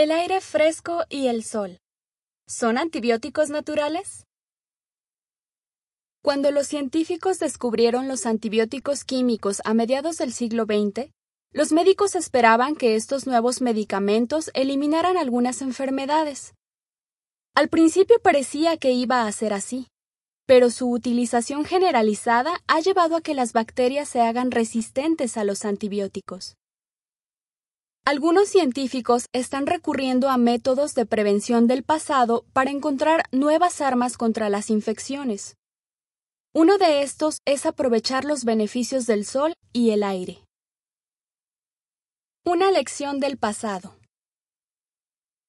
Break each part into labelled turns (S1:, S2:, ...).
S1: El aire fresco y el sol. ¿Son antibióticos naturales? Cuando los científicos descubrieron los antibióticos químicos a mediados del siglo XX, los médicos esperaban que estos nuevos medicamentos eliminaran algunas enfermedades. Al principio parecía que iba a ser así, pero su utilización generalizada ha llevado a que las bacterias se hagan resistentes a los antibióticos. Algunos científicos están recurriendo a métodos de prevención del pasado para encontrar nuevas armas contra las infecciones. Uno de estos es aprovechar los beneficios del sol y el aire. Una lección del pasado.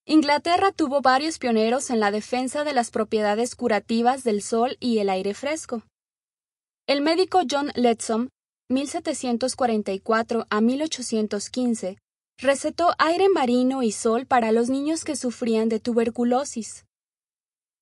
S1: Inglaterra tuvo varios pioneros en la defensa de las propiedades curativas del sol y el aire fresco. El médico John Letson, 1744 a 1815, recetó aire marino y sol para los niños que sufrían de tuberculosis.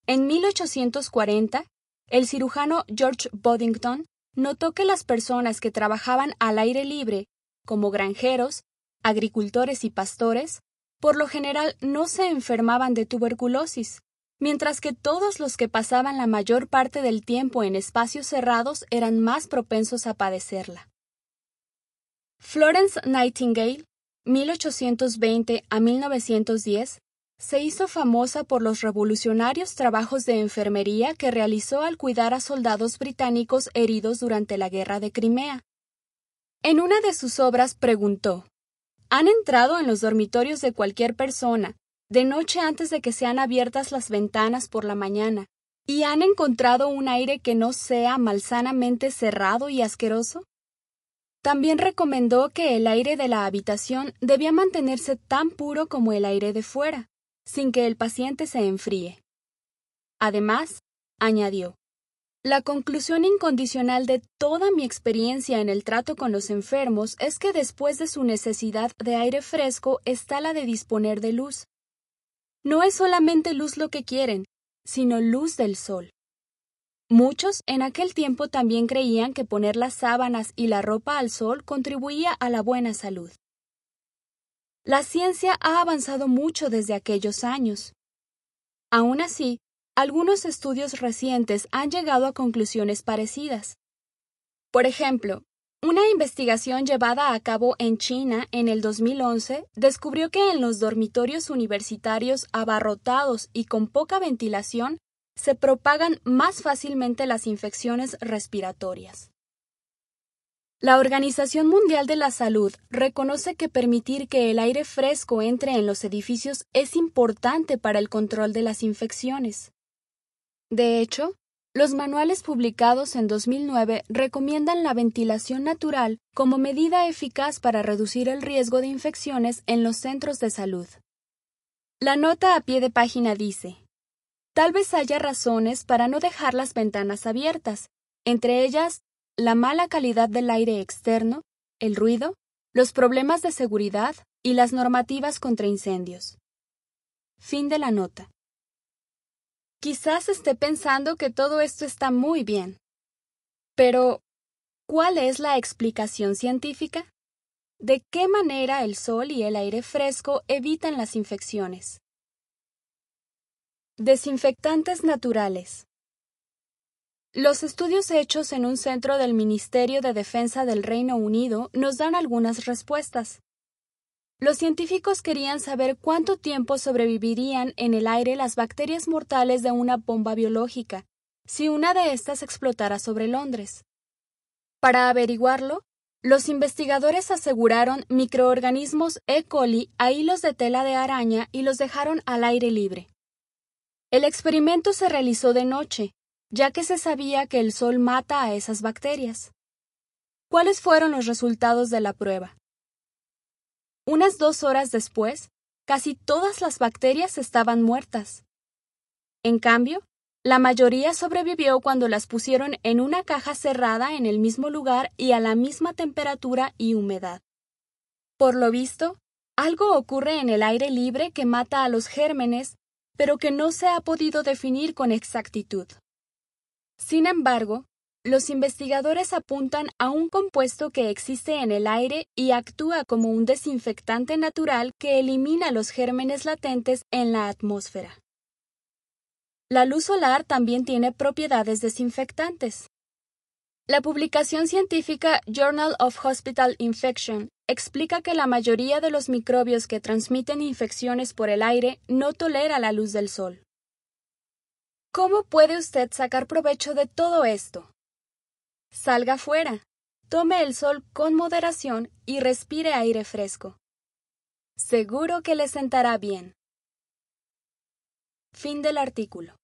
S1: En 1840, el cirujano George Boddington notó que las personas que trabajaban al aire libre, como granjeros, agricultores y pastores, por lo general no se enfermaban de tuberculosis, mientras que todos los que pasaban la mayor parte del tiempo en espacios cerrados eran más propensos a padecerla. Florence Nightingale 1820 a 1910, se hizo famosa por los revolucionarios trabajos de enfermería que realizó al cuidar a soldados británicos heridos durante la Guerra de Crimea. En una de sus obras preguntó Han entrado en los dormitorios de cualquier persona, de noche antes de que sean abiertas las ventanas por la mañana, y han encontrado un aire que no sea malsanamente cerrado y asqueroso. También recomendó que el aire de la habitación debía mantenerse tan puro como el aire de fuera, sin que el paciente se enfríe. Además, añadió, la conclusión incondicional de toda mi experiencia en el trato con los enfermos es que después de su necesidad de aire fresco está la de disponer de luz. No es solamente luz lo que quieren, sino luz del sol. Muchos en aquel tiempo también creían que poner las sábanas y la ropa al sol contribuía a la buena salud. La ciencia ha avanzado mucho desde aquellos años. Aún así, algunos estudios recientes han llegado a conclusiones parecidas. Por ejemplo, una investigación llevada a cabo en China en el 2011 descubrió que en los dormitorios universitarios abarrotados y con poca ventilación se propagan más fácilmente las infecciones respiratorias. La Organización Mundial de la Salud reconoce que permitir que el aire fresco entre en los edificios es importante para el control de las infecciones. De hecho, los manuales publicados en 2009 recomiendan la ventilación natural como medida eficaz para reducir el riesgo de infecciones en los centros de salud. La nota a pie de página dice, Tal vez haya razones para no dejar las ventanas abiertas, entre ellas la mala calidad del aire externo, el ruido, los problemas de seguridad y las normativas contra incendios. Fin de la nota. Quizás esté pensando que todo esto está muy bien. Pero, ¿cuál es la explicación científica? ¿De qué manera el sol y el aire fresco evitan las infecciones? Desinfectantes naturales. Los estudios hechos en un centro del Ministerio de Defensa del Reino Unido nos dan algunas respuestas. Los científicos querían saber cuánto tiempo sobrevivirían en el aire las bacterias mortales de una bomba biológica, si una de estas explotara sobre Londres. Para averiguarlo, los investigadores aseguraron microorganismos E. coli a hilos de tela de araña y los dejaron al aire libre. El experimento se realizó de noche, ya que se sabía que el sol mata a esas bacterias. ¿Cuáles fueron los resultados de la prueba? Unas dos horas después, casi todas las bacterias estaban muertas. En cambio, la mayoría sobrevivió cuando las pusieron en una caja cerrada en el mismo lugar y a la misma temperatura y humedad. Por lo visto, algo ocurre en el aire libre que mata a los gérmenes pero que no se ha podido definir con exactitud. Sin embargo, los investigadores apuntan a un compuesto que existe en el aire y actúa como un desinfectante natural que elimina los gérmenes latentes en la atmósfera. La luz solar también tiene propiedades desinfectantes. La publicación científica Journal of Hospital Infection explica que la mayoría de los microbios que transmiten infecciones por el aire no tolera la luz del sol. ¿Cómo puede usted sacar provecho de todo esto? Salga fuera, tome el sol con moderación y respire aire fresco. Seguro que le sentará bien. Fin del artículo.